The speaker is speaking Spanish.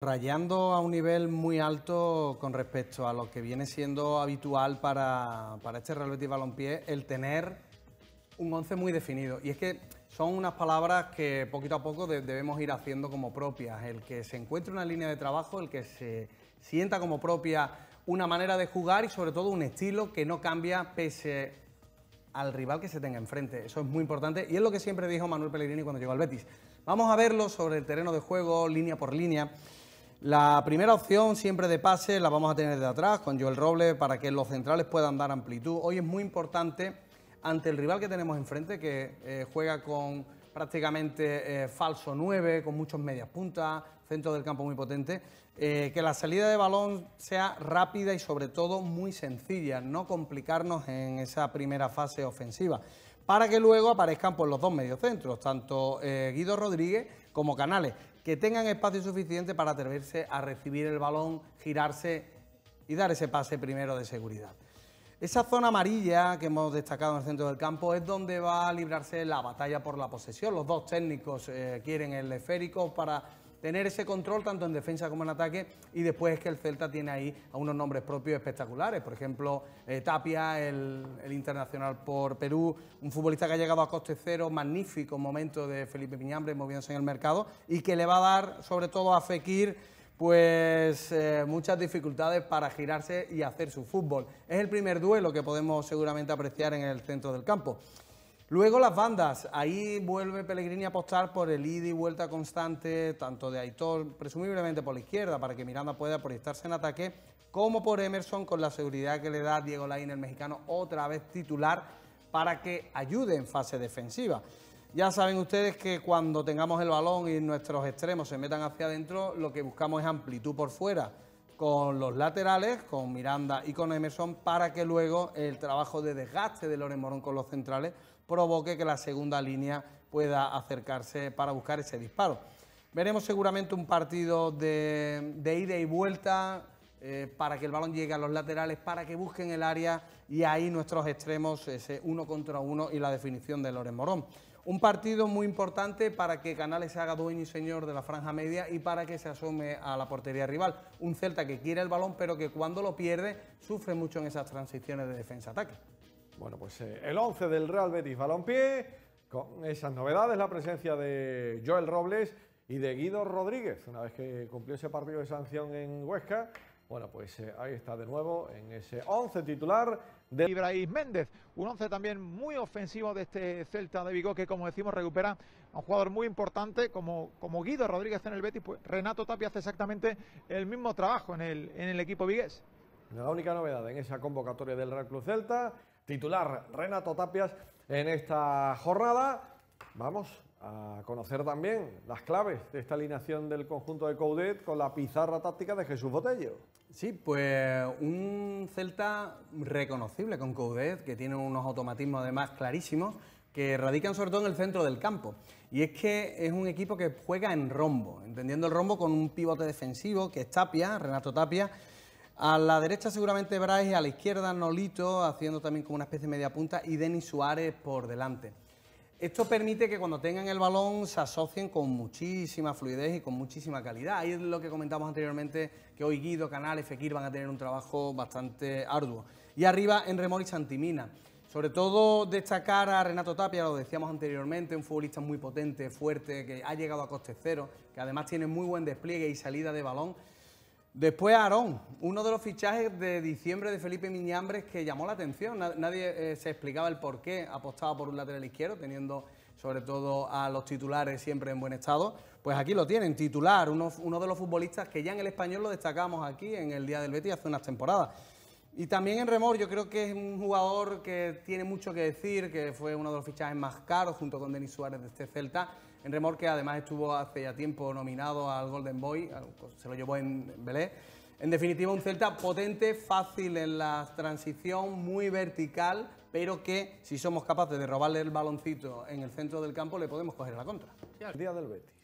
Rayando a un nivel muy alto con respecto a lo que viene siendo habitual para, para este Real Betis Balompié, el tener un once muy definido. Y es que son unas palabras que poquito a poco debemos ir haciendo como propias. El que se encuentre una línea de trabajo, el que se sienta como propia una manera de jugar y sobre todo un estilo que no cambia pese al rival que se tenga enfrente. Eso es muy importante y es lo que siempre dijo Manuel Pellegrini cuando llegó al Betis. Vamos a verlo sobre el terreno de juego, línea por línea. La primera opción siempre de pase la vamos a tener de atrás con Joel Robles para que los centrales puedan dar amplitud. Hoy es muy importante ante el rival que tenemos enfrente que eh, juega con prácticamente eh, falso 9, con muchos medias puntas, centro del campo muy potente, eh, que la salida de balón sea rápida y sobre todo muy sencilla, no complicarnos en esa primera fase ofensiva para que luego aparezcan por los dos mediocentros, tanto eh, Guido Rodríguez como Canales, que tengan espacio suficiente para atreverse a recibir el balón, girarse y dar ese pase primero de seguridad. Esa zona amarilla que hemos destacado en el centro del campo es donde va a librarse la batalla por la posesión. Los dos técnicos eh, quieren el esférico para tener ese control tanto en defensa como en ataque. Y después es que el Celta tiene ahí a unos nombres propios espectaculares. Por ejemplo, eh, Tapia, el, internacional por Perú, un futbolista que ha llegado a coste cero, magnífico momento de Felipe Piñambre moviéndose en el mercado y que le va a dar, sobre todo a Fekir, pues eh, muchas dificultades para girarse y hacer su fútbol. Es el primer duelo que podemos seguramente apreciar en el centro del campo. Luego las bandas, ahí vuelve Pellegrini a apostar por el ida y vuelta constante, tanto de Aitor, presumiblemente por la izquierda, para que Miranda pueda proyectarse en ataque, como por Emerson, con la seguridad que le da Diego Lain, el mexicano, otra vez titular, para que ayude en fase defensiva. Ya saben ustedes que cuando tengamos el balón y nuestros extremos se metan hacia adentro, lo que buscamos es amplitud por fuera con los laterales, con Miranda y con Emerson, para que luego el trabajo de desgaste de Loren Morón con los centrales provoque que la segunda línea pueda acercarse para buscar ese disparo. Veremos seguramente un partido de, de ida y vuelta eh, para que el balón llegue a los laterales, para que busquen el área y ahí nuestros extremos, ese uno contra uno y la definición de Loren Morón. Un partido muy importante para que Canales se haga dueño y señor de la franja media y para que se asome a la portería rival. Un Celta que quiere el balón, pero que cuando lo pierde sufre mucho en esas transiciones de defensa-ataque. Bueno, pues eh, el 11 del Real Betis Balompié, con esas novedades, la presencia de Joel Robles y de Guido Rodríguez, una vez que cumplió ese partido de sanción en Huesca, bueno, pues eh, ahí está de nuevo en ese 11 titular de Ibrahim Méndez. Un 11 también muy ofensivo de este Celta de Vigo que, como decimos, recupera a un jugador muy importante como, como Guido Rodríguez en el Betis. Pues, Renato Tapia hace exactamente el mismo trabajo en el, en el equipo vigués. La única novedad en esa convocatoria del Real Club Celta, titular Renato Tapias en esta jornada. Vamos a conocer también las claves de esta alineación del conjunto de Coudet con la pizarra táctica de Jesús Botello. Sí, pues un Celta reconocible con Coudet, que tiene unos automatismos además clarísimos, que radican sobre todo en el centro del campo. Y es que es un equipo que juega en rombo, entendiendo el rombo con un pivote defensivo, que es Tapia, Renato Tapia, a la derecha seguramente Brais, a la izquierda Nolito, haciendo también como una especie de media punta, y Denis Suárez por delante. Esto permite que cuando tengan el balón se asocien con muchísima fluidez y con muchísima calidad. Ahí es lo que comentamos anteriormente, que hoy Guido, Canales, Fekir van a tener un trabajo bastante arduo. Y arriba, en Remor y Santimina. Sobre todo destacar a Renato Tapia, lo decíamos anteriormente, un futbolista muy potente, fuerte, que ha llegado a coste cero, que además tiene muy buen despliegue y salida de balón. Después Aarón, uno de los fichajes de diciembre de Felipe Miñambres que llamó la atención. Nadie eh, se explicaba el por qué apostaba por un lateral izquierdo, teniendo sobre todo a los titulares siempre en buen estado. Pues aquí lo tienen, titular, uno, de los futbolistas que ya en el español lo destacamos aquí en el Día del Betis hace unas temporadas. Y también en Remor, yo creo que es un jugador que tiene mucho que decir, que fue uno de los fichajes más caros junto con Denis Suárez de este Celta en remorque, además estuvo hace ya tiempo nominado al Golden Boy, se lo llevó en Belé. En definitiva, un Celta potente, fácil en la transición, muy vertical, pero que si somos capaces de robarle el baloncito en el centro del campo, le podemos coger la contra. El día del Betis.